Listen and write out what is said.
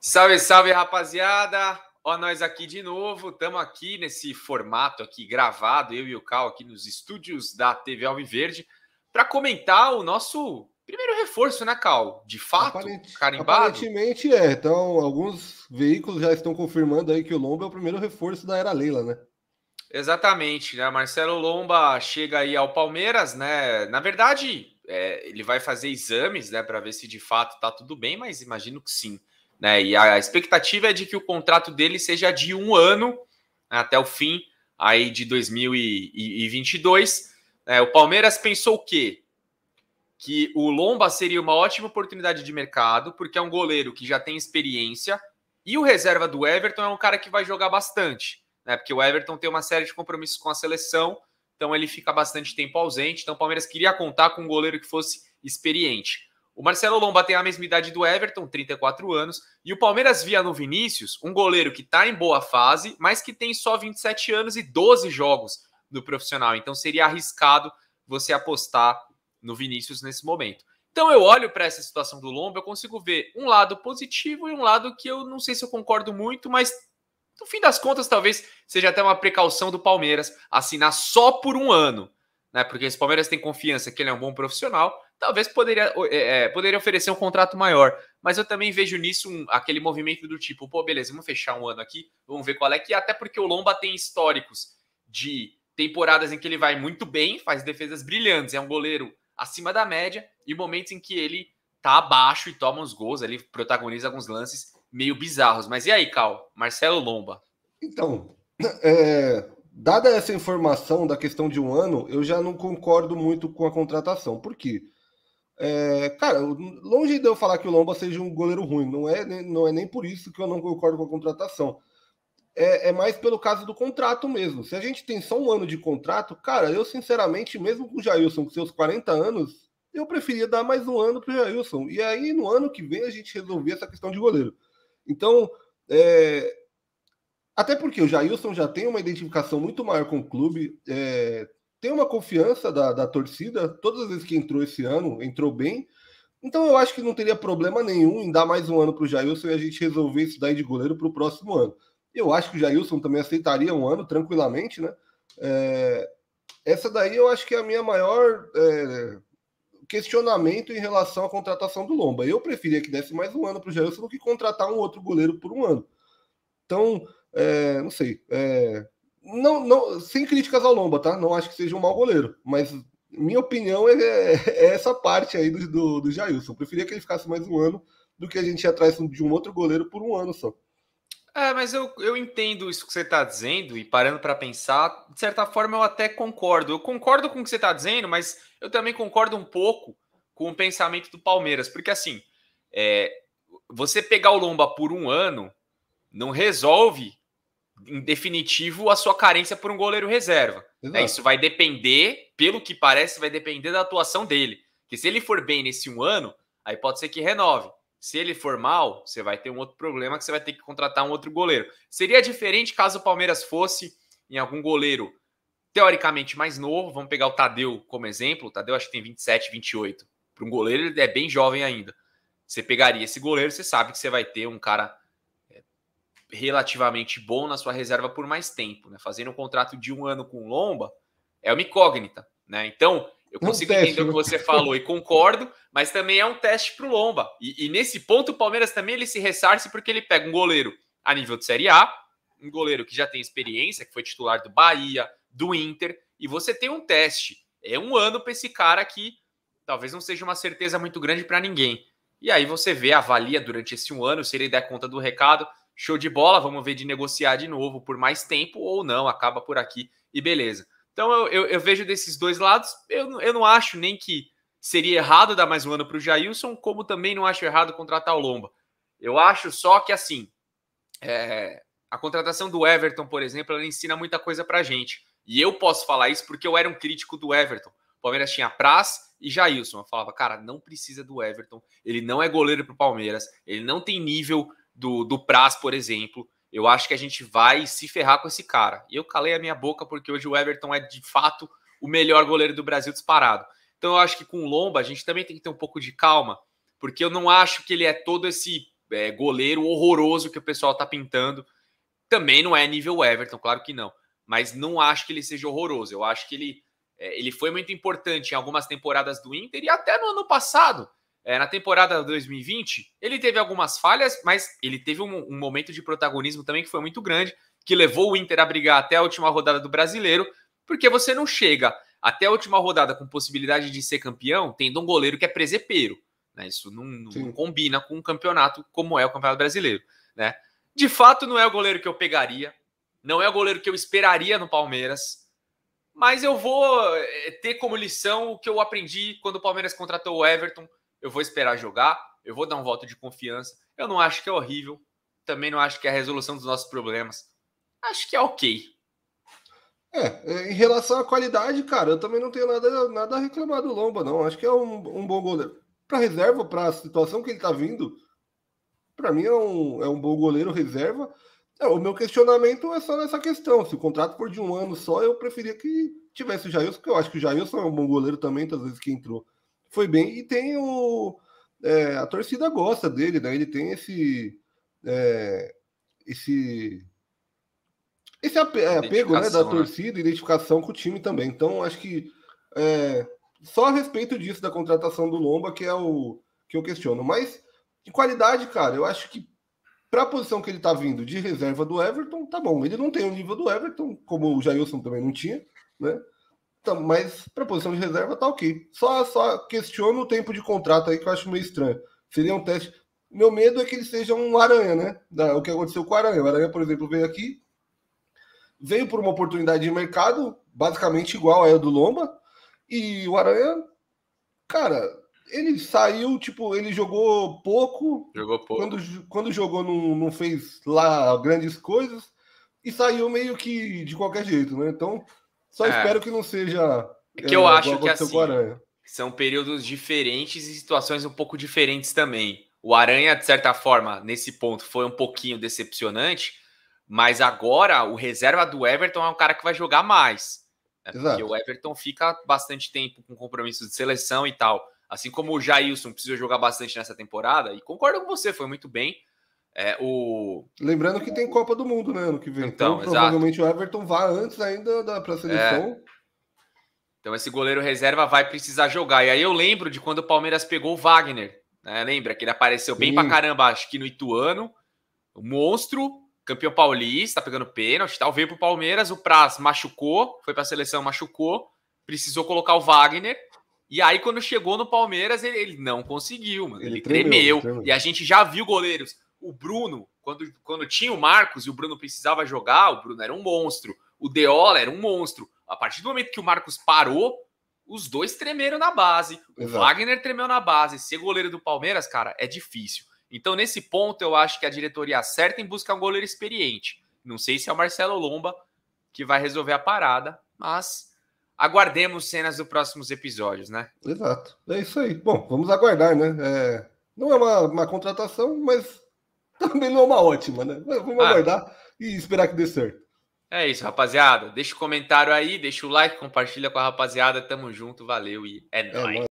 Salve, salve, rapaziada! Ó, nós aqui de novo, estamos aqui nesse formato aqui gravado, eu e o Cal aqui nos estúdios da TV Alviverde, para comentar o nosso primeiro reforço, né, Cal? De fato, Aparente, carimbado? Aparentemente é. Então, alguns veículos já estão confirmando aí que o Lomba é o primeiro reforço da Era Leila, né? Exatamente, né? Marcelo Lomba chega aí ao Palmeiras, né? Na verdade, é, ele vai fazer exames, né, para ver se de fato tá tudo bem, mas imagino que sim. Né? E a expectativa é de que o contrato dele seja de um ano né, até o fim aí de 2022. É, o Palmeiras pensou o quê? Que o Lomba seria uma ótima oportunidade de mercado, porque é um goleiro que já tem experiência, e o reserva do Everton é um cara que vai jogar bastante, né? Porque o Everton tem uma série de compromissos com a seleção, então ele fica bastante tempo ausente. Então o Palmeiras queria contar com um goleiro que fosse experiente. O Marcelo Lomba tem a mesma idade do Everton, 34 anos, e o Palmeiras via no Vinícius um goleiro que está em boa fase, mas que tem só 27 anos e 12 jogos no profissional. Então seria arriscado você apostar no Vinícius nesse momento. Então eu olho para essa situação do Lomba, eu consigo ver um lado positivo e um lado que eu não sei se eu concordo muito, mas no fim das contas talvez seja até uma precaução do Palmeiras assinar só por um ano, né? Porque se o Palmeiras tem confiança que ele é um bom profissional, talvez poderia, é, é, poderia oferecer um contrato maior. Mas eu também vejo nisso um, aquele movimento do tipo, pô, beleza, vamos fechar um ano aqui, vamos ver qual é que é, até porque o Lomba tem históricos de temporadas em que ele vai muito bem, faz defesas brilhantes, é um goleiro acima da média, e momentos em que ele tá abaixo e toma uns gols, ali protagoniza alguns lances meio bizarros. Mas e aí, Cal? Marcelo Lomba. Então, é, dada essa informação da questão de um ano, eu já não concordo muito com a contratação. Por quê? É, cara, longe de eu falar que o Lomba seja um goleiro ruim, não é, não é nem por isso que eu não concordo com a contratação. É, é, mais pelo caso do contrato mesmo. Se a gente tem só um ano de contrato, cara, eu sinceramente, mesmo com o Jailson com seus 40 anos, eu preferia dar mais um ano para o Jailson. E aí, no ano que vem, a gente resolver essa questão de goleiro. Então, é, até porque o Jailson já tem uma identificação muito maior com o clube, é, tem uma confiança da, da torcida. Todas as vezes que entrou esse ano, entrou bem. Então eu acho que não teria problema nenhum em dar mais um ano para o Jailson e a gente resolver isso daí de goleiro para o próximo ano. Eu acho que o Jailson também aceitaria um ano tranquilamente, né? É... essa daí eu acho que é a minha maior é... questionamento em relação à contratação do Lomba. Eu preferia que desse mais um ano para o Jailson do que contratar um outro goleiro por um ano. Então, é... não sei. É, não, não, sem críticas ao Lomba, tá? Não acho que seja um mau goleiro, mas minha opinião é, é, é essa parte aí do, do, do Jailson. Eu preferia que ele ficasse mais um ano do que a gente ir atrás de um outro goleiro por um ano só. É, mas eu, eu entendo isso que você está dizendo e parando para pensar, de certa forma eu até concordo. Eu concordo com o que você está dizendo, mas eu também concordo um pouco com o pensamento do Palmeiras, porque assim, é, você pegar o Lomba por um ano não resolve em definitivo a sua carência por um goleiro reserva. É isso vai depender, pelo que parece, vai depender da atuação dele. Que se ele for bem nesse um ano, aí pode ser que renove. Se ele for mal, você vai ter um outro problema que você vai ter que contratar um outro goleiro. Seria diferente caso o Palmeiras fosse em algum goleiro teoricamente mais novo. Vamos pegar o Tadeu como exemplo. O Tadeu acho que tem 27, 28. Para um goleiro, ele é bem jovem ainda. Você pegaria esse goleiro, você sabe que você vai ter um cara relativamente bom na sua reserva por mais tempo, né? Fazendo um contrato de um ano com Lomba é uma incógnita, né? Então, eu é consigo um teste, entender o que né? você falou e concordo, mas também é um teste para o Lomba. E, e, nesse ponto, o Palmeiras também ele se ressarce porque ele pega um goleiro a nível de Série A, um goleiro que já tem experiência, que foi titular do Bahia, do Inter, e você tem um teste. É um ano para esse cara que talvez não seja uma certeza muito grande para ninguém. E aí você vê, avalia durante esse um ano, se ele der conta do recado show de bola, vamos ver de negociar de novo por mais tempo ou não, acaba por aqui e beleza. Então eu, eu, eu vejo desses dois lados, eu, eu não acho nem que seria errado dar mais um ano para o Jailson, como também não acho errado contratar o Lomba. Eu acho só que assim, é, a contratação do Everton, por exemplo, ela ensina muita coisa para gente. E eu posso falar isso porque eu era um crítico do Everton. O Palmeiras tinha Praz e Jailson. Eu falava, cara, não precisa do Everton. Ele não é goleiro para o Palmeiras. Ele não tem nível do, do Praz, por exemplo. Eu acho que a gente vai se ferrar com esse cara. E eu calei a minha boca porque hoje o Everton é de fato o melhor goleiro do Brasil disparado. Então eu acho que com o Lomba a gente também tem que ter um pouco de calma, porque eu não acho que ele é todo esse é, goleiro horroroso que o pessoal tá pintando. Também não é nível Everton, claro que não. Mas não acho que ele seja horroroso. Eu acho que ele, é, ele foi muito importante em algumas temporadas do Inter e até no ano passado é, na temporada 2020, ele teve algumas falhas, mas ele teve um, um momento de protagonismo também que foi muito grande, que levou o Inter a brigar até a última rodada do brasileiro, porque você não chega até a última rodada com possibilidade de ser campeão, tendo um goleiro que é presepeiro. Né? Isso não, não combina com um campeonato como é o Campeonato Brasileiro. Né? De fato, não é o goleiro que eu pegaria, não é o goleiro que eu esperaria no Palmeiras, mas eu vou eh, ter como lição o que eu aprendi quando o Palmeiras contratou o Everton, eu vou esperar jogar, eu vou dar um voto de confiança. Eu não acho que é horrível, também não acho que é a resolução dos nossos problemas. Acho que é ok. É, é em relação à qualidade, cara, eu também não tenho nada, nada a reclamar do Lomba, não. Acho que é um, um bom goleiro. Para reserva, para a situação que ele está vindo, para mim é um, é um bom goleiro reserva. É, o meu questionamento é só nessa questão. Se o contrato for de um ano só, eu preferia que tivesse o Jailson, porque eu acho que o Jailson é um bom goleiro também, das vezes que entrou foi bem. E tem o. É, a torcida gosta dele, né? Ele tem esse. É, esse. Esse é, apego né, da né? torcida, identificação com o time também. Então, acho que é, só a respeito disso, da contratação do Lomba, que é o que eu questiono. Mas, de qualidade, cara, eu acho que para a posição que ele tá vindo de reserva do Everton, tá bom. Ele não tem o nível do Everton, como o Jailson também não tinha, né? Então, mas para posição de reserva tá ok. Só, só questiono o tempo de contrato aí que eu acho meio estranho. Seria um teste. Meu medo é que ele seja um aranha, né? Da, o que aconteceu com o aranha. O aranha, por exemplo, veio aqui, veio por uma oportunidade de mercado, basicamente igual a do Lomba, e o aranha, cara, ele saiu, tipo, ele jogou pouco. Jogou pouco. Quando, quando jogou, não, não fez lá grandes coisas. E saiu meio que de qualquer jeito, né? Então, só é. espero que não seja. É que eu, eu é, acho que assim, são períodos diferentes e situações um pouco diferentes também. O Aranha, de certa forma, nesse ponto foi um pouquinho decepcionante, mas agora o reserva do Everton é um cara que vai jogar mais. Né? Porque o Everton fica bastante tempo com compromissos de seleção e tal. Assim como o Jailson precisa jogar bastante nessa temporada, e concordo com você, foi muito bem. É, o... Lembrando que tem Copa do Mundo, né? Ano que vem. Então, então provavelmente o Everton vá antes ainda da pra seleção. É. Então esse goleiro reserva vai precisar jogar. E aí eu lembro de quando o Palmeiras pegou o Wagner. Né? Lembra que ele apareceu Sim. bem pra caramba, acho que no Ituano. O monstro, campeão paulista, pegando pênalti tal. Veio pro Palmeiras, o Praz machucou, foi pra seleção, machucou. Precisou colocar o Wagner. E aí, quando chegou no Palmeiras, ele, ele não conseguiu, mano. Ele, ele tremeu, tremeu. E a gente já viu goleiros o Bruno, quando, quando tinha o Marcos e o Bruno precisava jogar, o Bruno era um monstro. O Deola era um monstro. A partir do momento que o Marcos parou, os dois tremeram na base. O Wagner tremeu na base. Ser goleiro do Palmeiras, cara, é difícil. Então, nesse ponto, eu acho que a diretoria acerta em buscar um goleiro experiente. Não sei se é o Marcelo Lomba que vai resolver a parada, mas aguardemos cenas dos próximos episódios, né? Exato. É isso aí. Bom, vamos aguardar, né? É... Não é uma, uma contratação, mas também não é uma ótima, né? Vamos ah. aguardar e esperar que dê certo. É isso, rapaziada. Deixa o comentário aí, deixa o like, compartilha com a rapaziada. Tamo junto, valeu e é, é nóis. nóis.